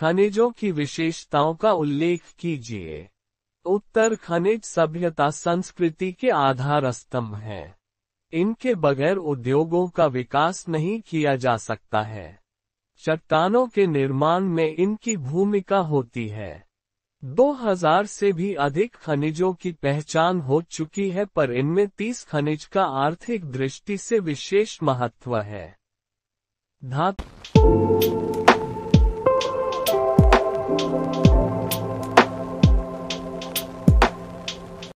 खनिजों की विशेषताओं का उल्लेख कीजिए उत्तर खनिज सभ्यता संस्कृति के आधार स्तंभ है इनके बगैर उद्योगों का विकास नहीं किया जा सकता है चट्टानों के निर्माण में इनकी भूमिका होती है 2000 से भी अधिक खनिजों की पहचान हो चुकी है पर इनमें 30 खनिज का आर्थिक दृष्टि से विशेष महत्व है धातु